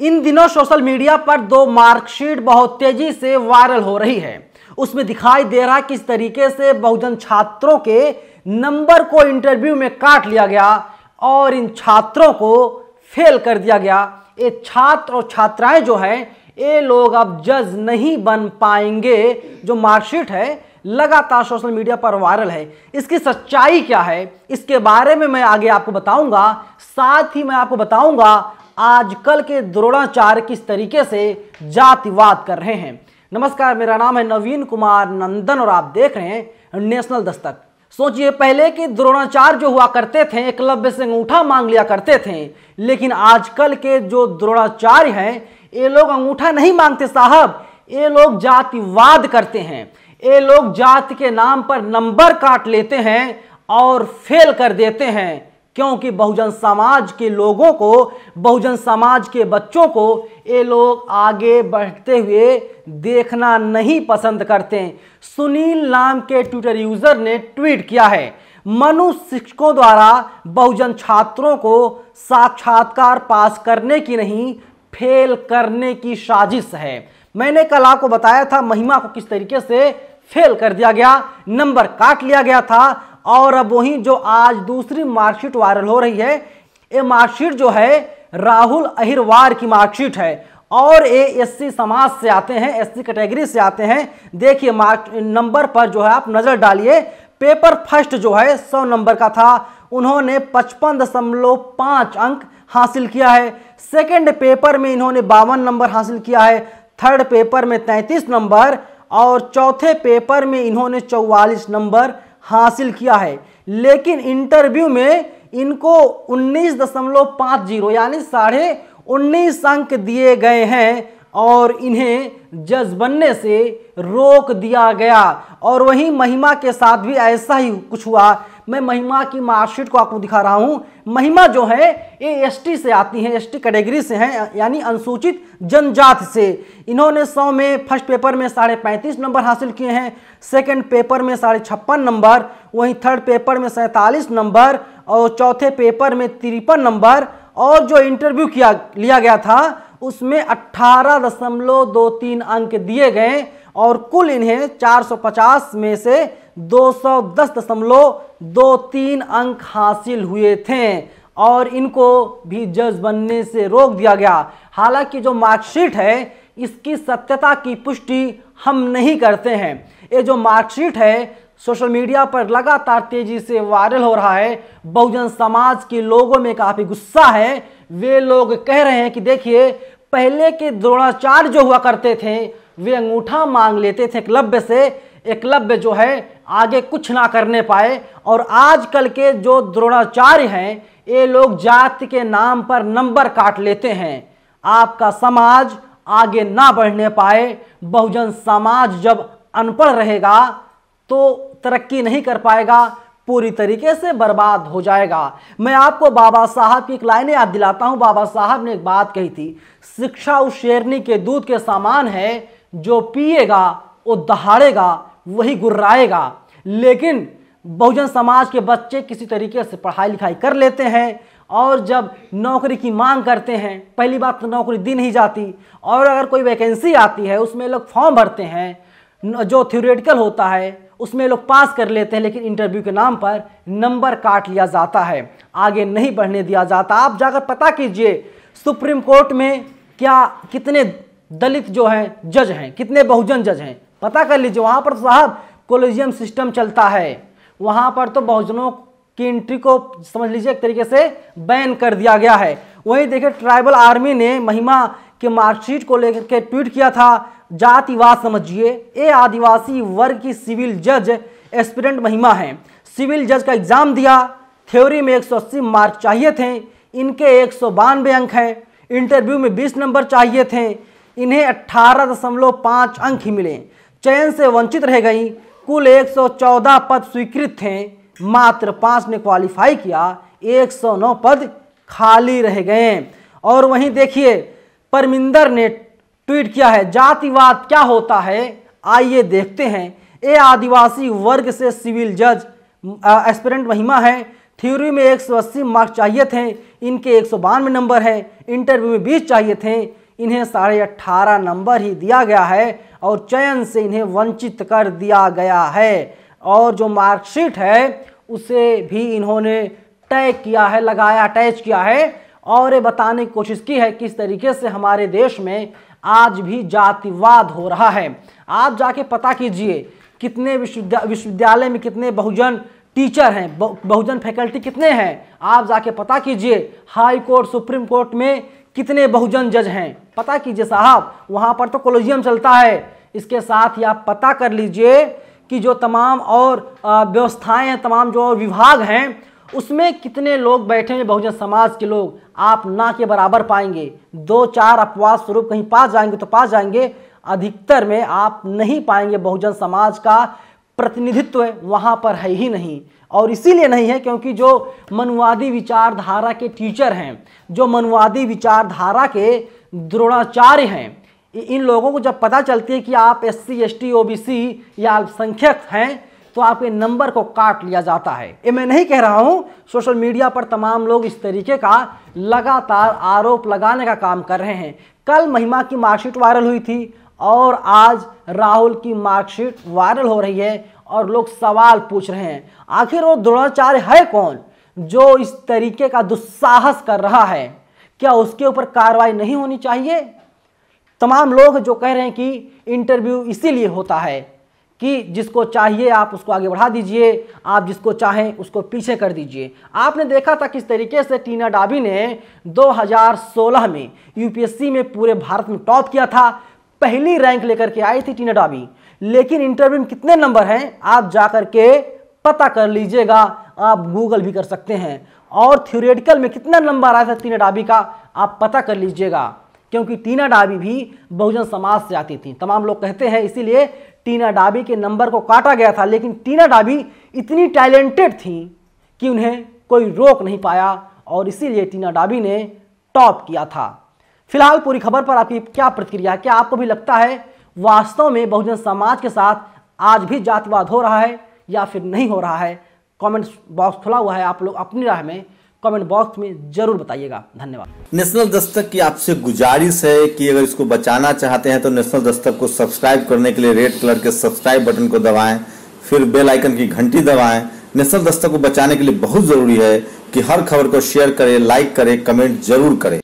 इन दिनों social media पर दो मार्कशीट बहुत तेजी से वायरल हो रही है उसमें दिखाई दे रहा किस तरीके से बहुजन छात्रों के नंबर को इंटरव्यू में काट लिया गया और इन छात्रों को फेल कर दिया गया ये छात्र और छात्राएं जो हैं ये लोग अब जज नहीं बन पाएंगे जो मार्कशीट है लगातार सोशल मीडिया पर वायरल है इसकी सच्चाई क्या है इसके बारे में मैं आगे आपको बताऊंगा साथ ही मैं आपको बताऊंगा आजकल के द्रोणाचार्य किस तरीके से जातिवाद कर रहे हैं नमस्कार मेरा नाम है नवीन कुमार नंदन और आप देख रहे हैं नेशनल दस्तक सोचिए पहले के द्रोणाचार्य जो हुआ करते थे एकलव्य से अंगूठा मांग लिया करते थे लेकिन आजकल के जो द्रोणाचार्य हैं ये लोग अंगूठा नहीं मांगते साहब ये लोग जातिवाद करते हैं ये लोग जाति के नाम पर नंबर काट लेते हैं और फेल कर देते हैं क्योंकि बहुजन समाज के लोगों को बहुजन समाज के बच्चों को ये लोग आगे बढ़ते हुए देखना नहीं पसंद करते सुनील नाम के ट्विटर यूज़र ने ट्वीट किया है मनु शिक्षकों द्वारा बहुजन छात्रों को साक्षात्कार पास करने की नहीं फेल करने की साजिश है मैंने कल आपको बताया था महिमा को किस तरीके से फेल कर दिया गया नंबर काट लिया गया था और अब वही जो आज दूसरी मार्कशीट वायरल हो रही है ये मार्कशीट जो है राहुल अहिरवार की मार्कशीट है और ये एससी समाज से आते हैं एससी कैटेगरी से आते हैं देखिए मार्क नंबर पर जो है आप नज़र डालिए पेपर फर्स्ट जो है सौ नंबर का था उन्होंने पचपन दशमलव पाँच अंक हासिल किया है सेकंड पेपर में इन्होंने बावन नंबर हासिल किया है थर्ड पेपर में तैंतीस नंबर और चौथे पेपर में इन्होंने चौवालीस नंबर हासिल किया है लेकिन इंटरव्यू में इनको उन्नीस दशमलव पाँच जीरो यानी साढ़े उन्नीस अंक दिए गए हैं और इन्हें जज बनने से रोक दिया गया और वहीं महिमा के साथ भी ऐसा ही कुछ हुआ मैं महिमा की मार्कशीट को आपको दिखा रहा हूँ महिमा जो है ये एस से आती है टी कैटेगरी से हैं यानी अनुसूचित जनजाति से इन्होंने सौ में फर्स्ट पेपर में साढ़े पैंतीस नंबर हासिल किए हैं सेकेंड पेपर में साढ़े छप्पन नंबर वहीं थर्ड पेपर में सैंतालीस नंबर और चौथे पेपर में तिरपन नंबर और जो इंटरव्यू किया लिया गया था उसमें अट्ठारह दशमलव दो तीन अंक दिए गए और कुल इन्हें 450 में से तीन अंक हासिल हुए थे और इनको भी जज बनने से रोक दिया गया हालांकि जो मार्कशीट है इसकी सत्यता की पुष्टि हम नहीं करते हैं ये जो मार्कशीट है सोशल मीडिया पर लगातार तेजी से वायरल हो रहा है बहुजन समाज के लोगों में काफ़ी गुस्सा है वे लोग कह रहे हैं कि देखिए पहले के द्रोणाचार्य जो हुआ करते थे वे अंगूठा मांग लेते थे एकलव्य से एकलव्य जो है आगे कुछ ना करने पाए और आजकल के जो द्रोणाचार्य हैं ये लोग जाति के नाम पर नंबर काट लेते हैं आपका समाज आगे ना बढ़ने पाए बहुजन समाज जब अनपढ़ रहेगा तो तरक्की नहीं कर पाएगा पूरी तरीके से बर्बाद हो जाएगा मैं आपको बाबा साहब की एक लाइनें याद दिलाता हूँ बाबा साहब ने एक बात कही थी शिक्षा उस शेरनी के दूध के सामान है जो पिएगा वो दहाड़ेगा वही गुर्राएगा लेकिन बहुजन समाज के बच्चे किसी तरीके से पढ़ाई लिखाई कर लेते हैं और जब नौकरी की मांग करते हैं पहली बात तो नौकरी दी नहीं जाती और अगर कोई वैकेंसी आती है उसमें लोग फॉर्म भरते हैं जो थ्योरेटिकल होता है उसमें लोग पास कर लेते हैं लेकिन इंटरव्यू के नाम पर नंबर काट लिया जाता है आगे नहीं बढ़ने दिया जाता आप जाकर पता कीजिए सुप्रीम कोर्ट में क्या कितने दलित जो हैं जज हैं कितने बहुजन जज हैं पता कर लीजिए वहाँ पर साहब कोलिजियम सिस्टम चलता है वहाँ पर तो बहुजनों की एंट्री को समझ लीजिए एक तरीके से बैन कर दिया गया है वहीं देखिए ट्राइबल आर्मी ने महिमा के मार्कशीट को लेकर के ट्वीट किया था जातिवाद समझिए ए आदिवासी वर्ग की सिविल जज एस्पिरेंट महिमा है सिविल जज का एग्ज़ाम दिया थ्योरी में 180 मार्क चाहिए थे इनके एक अंक हैं इंटरव्यू में 20 नंबर चाहिए थे इन्हें अट्ठारह दशमलव पाँच अंक ही मिले चयन से वंचित रह गई कुल 114 पद स्वीकृत थे मात्र पाँच ने क्वालिफाई किया 109 पद खाली रह गए और वहीं देखिए परमिंदर ने ट्वीट किया है जातिवाद क्या होता है आइए देखते हैं ए आदिवासी वर्ग से सिविल जज एस्पिरेंट महिमा है थ्योरी में 180 मार्क्स चाहिए थे इनके एक नंबर हैं इंटरव्यू में 20 चाहिए थे इन्हें साढ़े अट्ठारह नंबर ही दिया गया है और चयन से इन्हें वंचित कर दिया गया है और जो मार्कशीट है उसे भी इन्होंने तय किया है लगाया अटैच किया है और ये बताने की कोशिश की है किस तरीके से हमारे देश में आज भी जातिवाद हो रहा है आप जाके पता कीजिए कितने विश्वविद्यालय में कितने बहुजन टीचर हैं बहुजन फैकल्टी कितने हैं आप जाके पता कीजिए हाई कोर्ट सुप्रीम कोर्ट में कितने बहुजन जज हैं पता कीजिए साहब वहाँ पर तो कोलोजियम चलता है इसके साथ ही आप पता कर लीजिए कि जो तमाम और व्यवस्थाएं हैं तमाम जो विभाग हैं उसमें कितने लोग बैठे हैं बहुजन समाज के लोग आप ना के बराबर पाएंगे दो चार अपवाद स्वरूप कहीं पास जाएंगे तो पास जाएंगे अधिकतर में आप नहीं पाएंगे बहुजन समाज का प्रतिनिधित्व वहाँ पर है ही नहीं और इसीलिए नहीं है क्योंकि जो मनुवादी विचारधारा के टीचर हैं जो मनुवादी विचारधारा के द्रोणाचार्य हैं इन लोगों को जब पता चलती है कि आप S C S T O B C या अल्पसंख्यक हैं तो आपके नंबर को काट लिया जाता है ये मैं नहीं कह रहा हूँ सोशल मीडिया पर तमाम लोग इस तरीके का लगातार आरोप लगाने का काम कर रहे हैं कल महिमा की मार्कशीट वायरल हुई थी और आज राहुल की मार्कशीट वायरल हो रही है और लोग सवाल पूछ रहे हैं आखिर वो द्रोणाचार्य है कौन जो इस तरीके का दुस्साहस कर रहा है क्या उसके ऊपर कार्रवाई नहीं होनी चाहिए तमाम लोग जो कह रहे हैं कि इंटरव्यू इसीलिए होता है कि जिसको चाहिए आप उसको आगे बढ़ा दीजिए आप जिसको चाहें उसको पीछे कर दीजिए आपने देखा था किस तरीके से टीना डाबी ने 2016 में यूपीएससी में पूरे भारत में टॉप किया था पहली रैंक लेकर के आई थी टीना डाबी लेकिन इंटरव्यू में कितने नंबर हैं आप जा कर के पता कर लीजिएगा आप गूगल भी कर सकते हैं और थ्योरेटिकल में कितना नंबर आया था टीना डाबी का आप पता कर लीजिएगा क्योंकि टीना डाबी भी बहुजन समाज से आती थी तमाम लोग कहते हैं इसीलिए टीना डाबी के नंबर को काटा गया था लेकिन टीना डाबी इतनी टैलेंटेड थी कि उन्हें कोई रोक नहीं पाया और इसीलिए टीना डाबी ने टॉप किया था फिलहाल पूरी खबर पर आपकी क्या प्रतिक्रिया क्या आपको भी लगता है वास्तव में बहुजन समाज के साथ आज भी जातिवाद हो रहा है या फिर नहीं हो रहा है कमेंट बॉक्स खुला हुआ है आप लोग अपनी राय में कमेंट बॉक्स में जरूर बताइएगा धन्यवाद नेशनल दस्तक की आपसे गुजारिश है कि अगर इसको बचाना चाहते हैं तो नेशनल दस्तक को सब्सक्राइब करने के लिए रेड कलर के सब्सक्राइब बटन को दबाएं फिर बेल आइकन की घंटी दबाएं नेशनल दस्तक को बचाने के लिए बहुत जरूरी है कि हर खबर को शेयर करें लाइक करें कमेंट जरूर करें